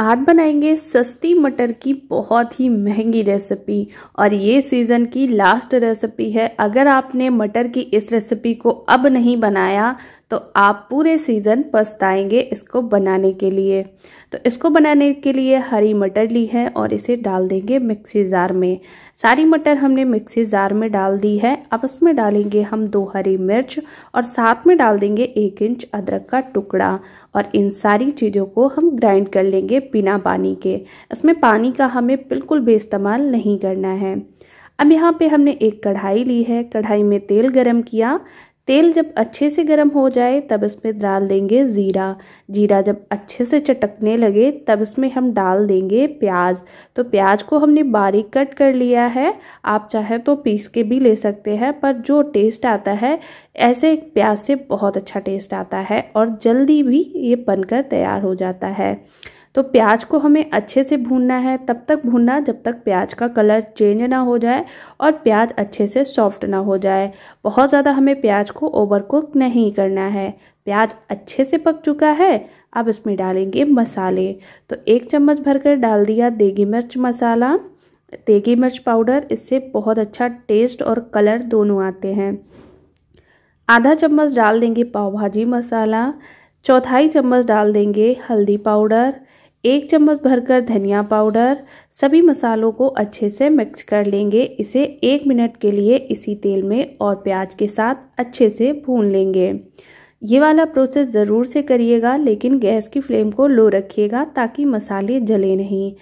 आज बनाएंगे सस्ती मटर की बहुत ही महंगी रेसिपी और ये सीज़न की लास्ट रेसिपी है अगर आपने मटर की इस रेसिपी को अब नहीं बनाया तो आप पूरे सीज़न पछताएंगे इसको बनाने के लिए तो इसको बनाने के लिए हरी मटर ली है और इसे डाल देंगे मिक्सी जार में सारी मटर हमने मिक्सी जार में डाल दी है अब उसमें डालेंगे हम दो हरी मिर्च और साथ में डाल देंगे एक इंच अदरक का टुकड़ा और इन सारी चीज़ों को हम ग्राइंड कर लेंगे बिना पानी के इसमें पानी का हमें बिल्कुल भी इस्तेमाल नहीं करना है अब यहाँ पे हमने एक कढ़ाई ली है कढ़ाई में तेल गरम किया तेल जब अच्छे से गर्म हो जाए तब इसमें डाल देंगे ज़ीरा जीरा जब अच्छे से चटकने लगे तब इसमें हम डाल देंगे प्याज तो प्याज को हमने बारीक कट कर लिया है आप चाहे तो पीस के भी ले सकते हैं पर जो टेस्ट आता है ऐसे प्याज से बहुत अच्छा टेस्ट आता है और जल्दी भी ये बनकर तैयार हो जाता है तो प्याज को हमें अच्छे से भूनना है तब तक भूनना जब तक प्याज का कलर चेंज ना हो जाए और प्याज अच्छे से सॉफ्ट ना हो जाए बहुत ज़्यादा हमें प्याज को ओवर कुक नहीं करना है प्याज अच्छे से पक चुका है अब इसमें डालेंगे मसाले तो एक चम्मच भरकर डाल दिया देगी मिर्च मसाला तेगी मिर्च पाउडर इससे बहुत अच्छा टेस्ट और कलर दोनों आते हैं आधा चम्मच डाल देंगे पाव भाजी मसाला चौथाई चम्मच डाल देंगे हल्दी पाउडर एक चम्मच भरकर धनिया पाउडर सभी मसालों को अच्छे से मिक्स कर लेंगे इसे एक मिनट के लिए इसी तेल में और प्याज के साथ अच्छे से भून लेंगे ये वाला प्रोसेस ज़रूर से करिएगा लेकिन गैस की फ्लेम को लो रखिएगा ताकि मसाले जले नहीं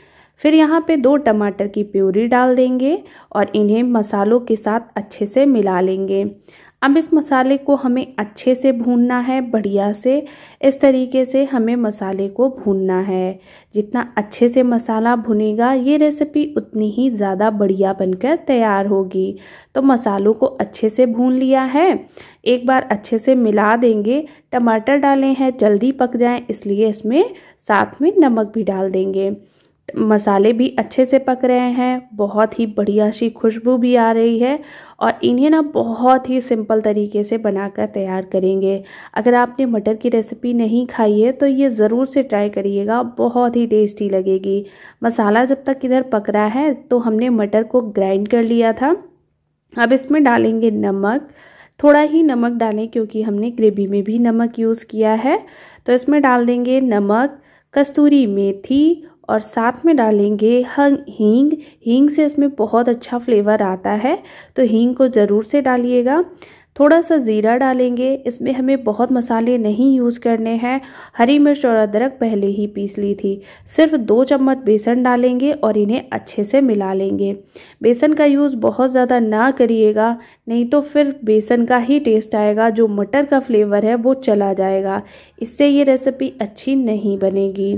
फिर यहाँ पे दो टमाटर की प्यूरी डाल देंगे और इन्हें मसालों के साथ अच्छे से मिला लेंगे अब इस मसाले को हमें अच्छे से भूनना है बढ़िया से इस तरीके से हमें मसाले को भूनना है जितना अच्छे से मसाला भुनेगा ये रेसिपी उतनी ही ज़्यादा बढ़िया बनकर तैयार होगी तो मसालों को अच्छे से भून लिया है एक बार अच्छे से मिला देंगे टमाटर डाले हैं जल्दी पक जाएं इसलिए इसमें साथ में नमक भी डाल देंगे मसाले भी अच्छे से पक रहे हैं बहुत ही बढ़िया सी खुशबू भी आ रही है और इन्हें ना बहुत ही सिंपल तरीके से बनाकर तैयार करेंगे अगर आपने मटर की रेसिपी नहीं खाई है तो ये ज़रूर से ट्राई करिएगा बहुत ही टेस्टी लगेगी मसाला जब तक इधर पक रहा है तो हमने मटर को ग्राइंड कर लिया था अब इसमें डालेंगे नमक थोड़ा ही नमक डालें क्योंकि हमने ग्रेवी में भी नमक यूज़ किया है तो इसमें डाल देंगे नमक कस्तूरी मेथी और साथ में डालेंगे हींग हींग से इसमें बहुत अच्छा फ्लेवर आता है तो हींग को ज़रूर से डालिएगा थोड़ा सा ज़ीरा डालेंगे इसमें हमें बहुत मसाले नहीं यूज़ करने हैं हरी मिर्च और अदरक पहले ही पीस ली थी सिर्फ दो चम्मच बेसन डालेंगे और इन्हें अच्छे से मिला लेंगे बेसन का यूज़ बहुत ज़्यादा ना करिएगा नहीं तो फिर बेसन का ही टेस्ट आएगा जो मटर का फ्लेवर है वो चला जाएगा इससे ये रेसिपी अच्छी नहीं बनेगी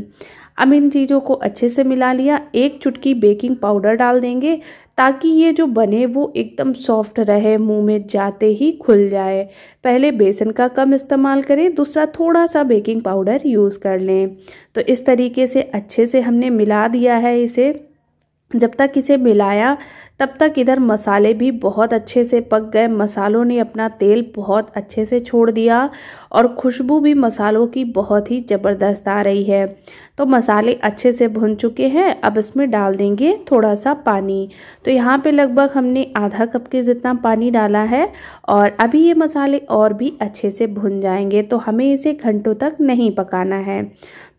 अब इन चीज़ों को अच्छे से मिला लिया एक चुटकी बेकिंग पाउडर डाल देंगे ताकि ये जो बने वो एकदम सॉफ्ट रहे मुंह में जाते ही खुल जाए पहले बेसन का कम इस्तेमाल करें दूसरा थोड़ा सा बेकिंग पाउडर यूज़ कर लें तो इस तरीके से अच्छे से हमने मिला दिया है इसे जब तक इसे मिलाया तब तक इधर मसाले भी बहुत अच्छे से पक गए मसालों ने अपना तेल बहुत अच्छे से छोड़ दिया और खुशबू भी मसालों की बहुत ही ज़बरदस्त आ रही है तो मसाले अच्छे से भुन चुके हैं अब इसमें डाल देंगे थोड़ा सा पानी तो यहाँ पे लगभग हमने आधा कप के जितना पानी डाला है और अभी ये मसाले और भी अच्छे से भुन जाएंगे तो हमें इसे घंटों तक नहीं पकाना है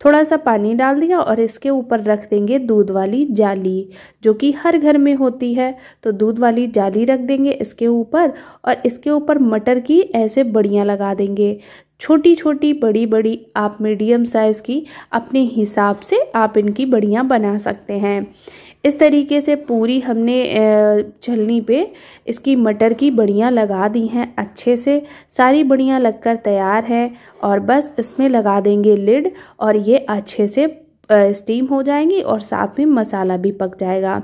थोड़ा सा पानी डाल दिया और इसके ऊपर रख देंगे दूध वाली जाली जो कि हर घर में होती है तो दूध वाली जाली रख देंगे इसके ऊपर और इसके ऊपर मटर की ऐसे बड़ियाँ लगा देंगे छोटी छोटी बड़ी बड़ी आप मीडियम साइज़ की अपने हिसाब से आप इनकी बड़ियाँ बना सकते हैं इस तरीके से पूरी हमने छलनी पे इसकी मटर की बड़ियाँ लगा दी हैं अच्छे से सारी बढ़िया लगकर तैयार हैं और बस इसमें लगा देंगे लिड और ये अच्छे से स्टीम हो जाएंगी और साथ में मसाला भी पक जाएगा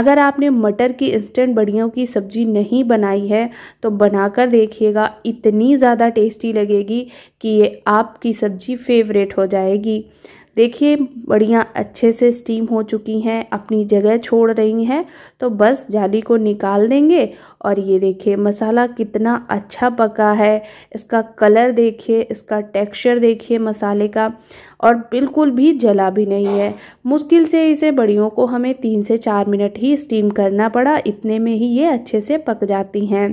अगर आपने मटर की इंस्टेंट बड़ियों की सब्जी नहीं बनाई है तो बनाकर देखिएगा इतनी ज़्यादा टेस्टी लगेगी कि ये आपकी सब्जी फेवरेट हो जाएगी देखिए बढ़िया अच्छे से स्टीम हो चुकी हैं अपनी जगह छोड़ रही हैं तो बस जाली को निकाल देंगे और ये देखिए मसाला कितना अच्छा पका है इसका कलर देखिए इसका टेक्सचर देखिए मसाले का और बिल्कुल भी जला भी नहीं है मुश्किल से इसे बड़ियों को हमें तीन से चार मिनट ही स्टीम करना पड़ा इतने में ही ये अच्छे से पक जाती हैं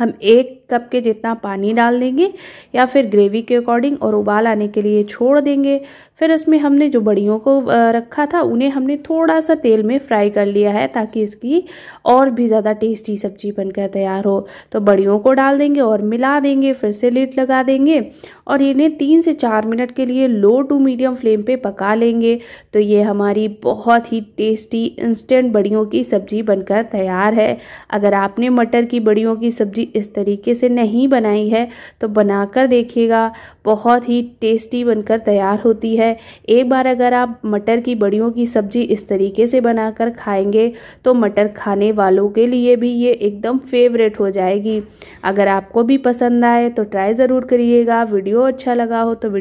हम एक कप के जितना पानी डाल देंगे या फिर ग्रेवी के अकॉर्डिंग और उबाल आने के लिए छोड़ देंगे फिर इसमें हमने जो बड़ियों को रखा था उन्हें हमने थोड़ा सा तेल में फ्राई कर लिया है ताकि इसकी और भी ज़्यादा टेस्टी सब्जी बनकर तैयार हो तो बड़ियों को डाल देंगे और मिला देंगे फिर से लीड लगा देंगे और इन्हें तीन से चार मिनट के लिए लो टू मीडियम फ्लेम पर पका लेंगे तो ये हमारी बहुत ही टेस्टी इंस्टेंट बड़ियों की सब्जी बनकर तैयार है अगर आपने मटर की बड़ियों की सब्जी इस तरीके से नहीं बनाई है तो बनाकर देखिएगा बहुत ही टेस्टी बनकर तैयार होती है एक बार अगर आप मटर की बड़ियों की सब्जी इस तरीके से बनाकर खाएंगे तो मटर खाने वालों के लिए भी ये एकदम फेवरेट हो जाएगी अगर आपको भी पसंद आए तो ट्राई ज़रूर करिएगा वीडियो अच्छा लगा हो तो